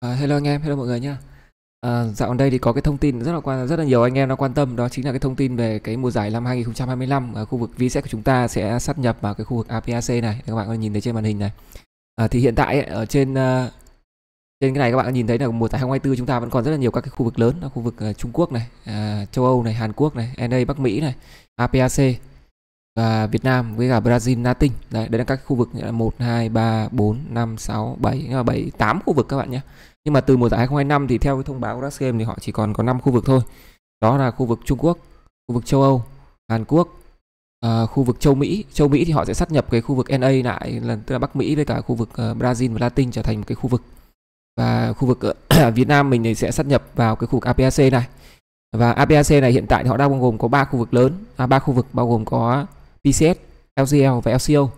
À, hello anh em, hello mọi người nhá. À, dạo gần đây thì có cái thông tin rất là quan rất là nhiều anh em nó quan tâm đó chính là cái thông tin về cái mùa giải năm 2025 ở khu vực VSEC của chúng ta sẽ sát nhập vào cái khu vực APAC này các bạn có nhìn thấy trên màn hình này. À, thì hiện tại ấy, ở trên uh, trên cái này các bạn nhìn thấy là mùa giải 2024 chúng ta vẫn còn rất là nhiều các cái khu vực lớn khu vực uh, Trung Quốc này, uh, châu Âu này, Hàn Quốc này, NA Bắc Mỹ này, APAC và Việt Nam với cả Brazil Latin đấy đấy là các khu vực là 1 2 3 4 5 6 7 là 7 8 khu vực các bạn nhé nhưng mà từ mùa giải 2025 thì theo cái thông báo của Rust Game thì họ chỉ còn có 5 khu vực thôi đó là khu vực Trung Quốc khu vực châu Âu Hàn Quốc à, khu vực châu Mỹ châu Mỹ thì họ sẽ sát nhập cái khu vực NA lại là tức là Bắc Mỹ với cả khu vực uh, Brazil và Latin trở thành một cái khu vực và khu vực uh, Việt Nam mình thì sẽ sát nhập vào cái khu vực APAC này và APAC này hiện tại thì họ đang bao gồm có ba khu vực lớn à, ba khu vực bao gồm có PCS, LCL và LCO.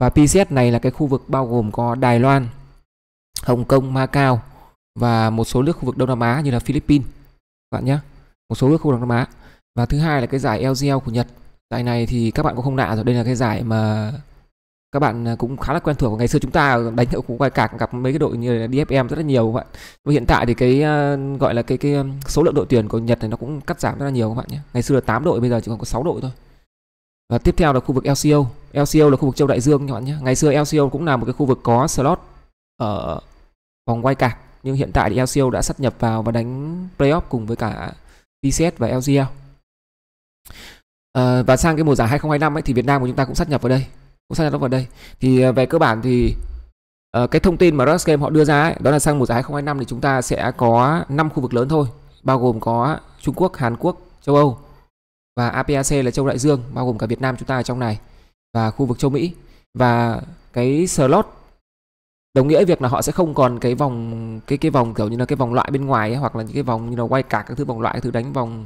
Và PCS này là cái khu vực bao gồm có Đài Loan, Hồng Kông, Macau và một số nước khu vực Đông Nam Á như là Philippines các bạn nhé. Một số nước khu vực Đông Nam Á. Và thứ hai là cái giải LGL của Nhật. Giải này thì các bạn cũng không lạ rồi, đây là cái giải mà các bạn cũng khá là quen thuộc ngày xưa chúng ta đánh ở cũng quay cạc gặp mấy cái đội như là DFM rất là nhiều các bạn và hiện tại thì cái ờ, gọi là cái cái số lượng đội tuyển của Nhật này nó cũng cắt giảm rất là nhiều các bạn nhé ngày xưa là 8 đội bây giờ chỉ còn có 6 đội thôi và tiếp theo là khu vực LCO LCO là khu vực châu đại dương các bạn nhé ngày xưa LCO cũng là một cái khu vực có slot ở vòng quay cả, nhưng hiện tại thì LCO đã sát nhập vào và đánh playoff cùng với cả VCS và LGL à, ờ, và sang cái mùa giải 2025 ấy thì Việt Nam của chúng ta cũng sát nhập vào đây cũng sát nhập vào đây thì ờ, về cơ bản thì uh, cái thông tin mà Rust Game họ đưa ra ấy, đó là sang mùa giải 2025 thì chúng ta sẽ có 5 khu vực lớn thôi bao gồm có Trung Quốc, Hàn Quốc, châu Âu và APAC là châu đại dương bao gồm cả Việt Nam chúng ta ở trong này và khu vực châu Mỹ và cái slot đồng nghĩa việc là họ sẽ không còn cái vòng cái cái vòng kiểu như là cái vòng loại bên ngoài ấy, hoặc là những cái vòng như là quay cả các thứ vòng loại các thứ đánh vòng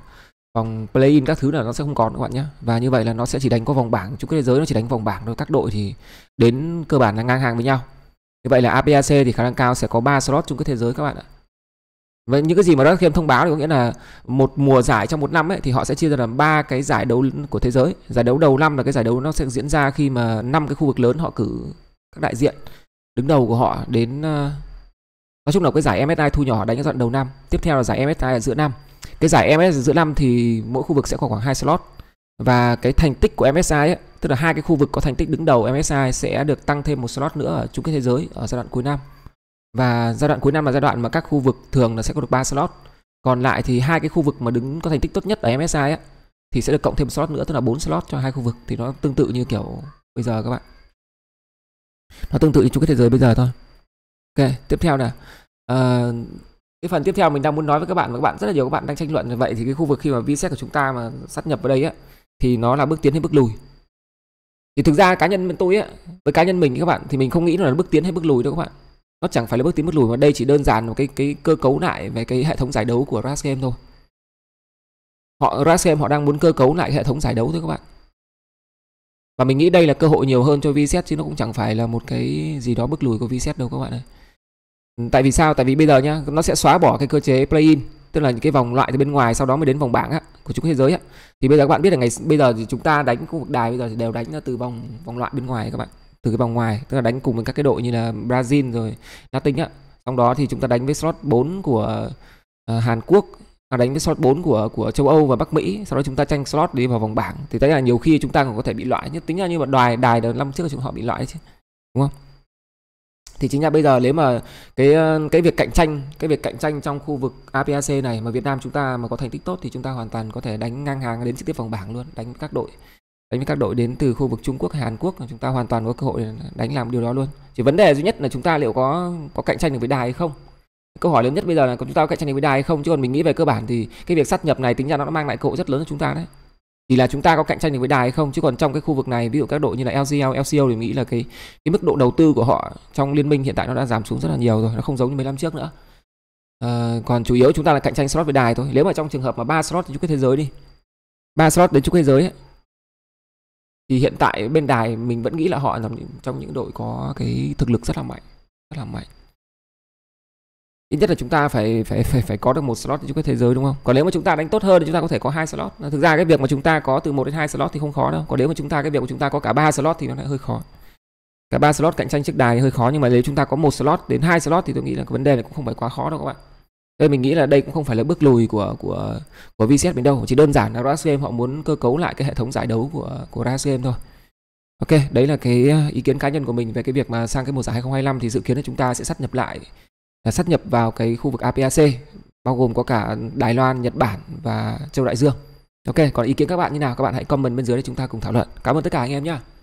vòng play in các thứ là nó sẽ không còn các bạn nhé và như vậy là nó sẽ chỉ đánh có vòng bảng chung kết thế giới nó chỉ đánh vòng bảng thôi các đội thì đến cơ bản là ngang hàng với nhau như vậy là APAC thì khả năng cao sẽ có 3 slot chung kết thế giới các bạn ạ và những cái gì mà Rockham thông báo thì có nghĩa là một mùa giải trong một năm ấy thì họ sẽ chia ra làm ba cái giải đấu của thế giới. Giải đấu đầu năm là cái giải đấu nó sẽ diễn ra khi mà năm cái khu vực lớn họ cử các đại diện đứng đầu của họ đến ờ, nói chung là cái giải MSI thu nhỏ đánh giai đoạn đầu năm. Tiếp theo là giải MSI ở giữa năm. Cái giải MSI giữa năm thì mỗi khu vực sẽ có khoảng hai slot và cái thành tích của MSI ấy, tức là hai cái khu vực có thành tích đứng đầu MSI sẽ được tăng thêm một slot nữa ở chung kết thế giới ở giai đoạn cuối năm. Và giai đoạn cuối năm là giai đoạn mà các khu vực thường là sẽ có được 3 slot. Còn lại thì hai cái khu vực mà đứng có thành tích tốt nhất ở MSI á thì sẽ được cộng thêm slot nữa tức là 4 slot cho hai khu vực thì nó tương tự như kiểu bây giờ các bạn. Nó tương tự như chung kết thế giới bây giờ thôi. Ok, tiếp theo là uh, ờ, cái phần tiếp theo mình đang muốn nói với các bạn và các bạn rất là nhiều các bạn đang tranh luận như vậy thì cái khu vực khi mà VSET của chúng ta mà sát nhập vào đây á thì nó là bước tiến hay bước lùi thì thực ra cá nhân bên tôi á với cá nhân mình các bạn thì mình không nghĩ nó là bước tiến hay bước lùi đâu các bạn nó chẳng phải là bước tiến bước lùi mà đây chỉ đơn giản một cái cái cơ cấu lại về cái hệ thống giải đấu của Rust Game thôi họ Rust Game họ đang muốn cơ cấu lại hệ thống giải đấu thôi các bạn và mình nghĩ đây là cơ hội nhiều hơn cho VSet chứ nó cũng chẳng phải là một cái gì đó bước lùi của VSet đâu các bạn ơi tại vì sao tại vì bây giờ nhá nó sẽ xóa bỏ cái cơ chế play in tức là những cái vòng loại từ bên ngoài sau đó mới đến vòng bảng á, của chúng thế giới á. thì bây giờ các bạn biết là ngày bây giờ thì chúng ta đánh khu vực đài bây giờ thì đều đánh từ vòng vòng loại bên ngoài các bạn từ cái vòng ngoài tức là đánh cùng với các cái đội như là Brazil rồi Latin á trong đó thì chúng ta đánh với slot 4 của uh, Hàn Quốc à, đánh với slot 4 của của châu Âu và Bắc Mỹ sau đó chúng ta tranh slot đi vào vòng bảng thì tất là nhiều khi chúng ta còn có thể bị loại nhất tính ra như mà đài đài đầu năm trước là chúng họ bị loại chứ đúng không thì chính là bây giờ nếu mà cái ờ, cái việc cạnh tranh cái việc cạnh tranh trong khu vực APAC này mà Việt Nam chúng ta mà có thành tích tốt thì chúng ta hoàn toàn có thể đánh ngang hàng đến trực tiếp vòng bảng luôn đánh các đội đánh với các đội đến từ khu vực Trung Quốc, Hàn Quốc chúng ta hoàn toàn có cơ hội đánh làm điều đó luôn. Chỉ vấn đề duy nhất là chúng ta liệu có có cạnh tranh được với Đài hay không. Câu hỏi lớn nhất bây giờ là có chúng ta có cạnh tranh được với Đài hay không chứ còn mình nghĩ về cơ bản thì cái việc sát nhập này tính ra nó mang lại cơ hội rất lớn cho chúng ta đấy. Chỉ là chúng ta có cạnh tranh được với Đài hay không chứ còn trong cái khu vực này ví dụ các đội như là LCL, LCO thì nghĩ là cái cái mức độ đầu tư của họ trong liên minh hiện tại nó đã giảm xuống rất là nhiều rồi, nó không giống như mấy năm trước nữa. À, còn chủ yếu chúng ta là cạnh tranh slot với Đài thôi. Nếu mà trong trường hợp mà ba slot thì chung kết thế giới đi. ba slot đến chung thế giới ấy, thì hiện tại bên đài mình vẫn nghĩ là họ nằm trong những đội có cái thực lực rất là mạnh rất là mạnh ít nhất là chúng ta phải phải phải phải có được một slot trên chung kết thế giới đúng không còn nếu mà chúng ta đánh tốt hơn thì chúng ta có thể có hai slot thực ra cái việc mà chúng ta có từ 1 đến 2 slot thì không khó đâu còn nếu mà chúng ta cái việc mà chúng ta có cả ba slot thì nó lại hơi khó cả ba slot cạnh tranh trước đài thì hơi khó nhưng mà nếu chúng ta có một slot đến hai slot thì tôi nghĩ là cái vấn đề này cũng không phải quá khó đâu các bạn đây mình nghĩ là đây cũng không phải là bước lùi của của của VCS mình đâu chỉ đơn giản là Riot Games họ muốn cơ cấu lại cái hệ thống giải đấu của của Riot Games thôi Ok, đấy là cái ờ, ý kiến cá nhân của mình về cái việc mà sang cái mùa giải 2025 thì dự kiến là chúng ta sẽ sát nhập lại là sát nhập vào cái khu vực APAC bao gồm có cả Đài Loan, Nhật Bản và châu Đại Dương. Ok, còn ý kiến các bạn như nào các bạn hãy comment bên dưới để chúng ta cùng thảo luận. Cảm ơn tất cả anh em nhé.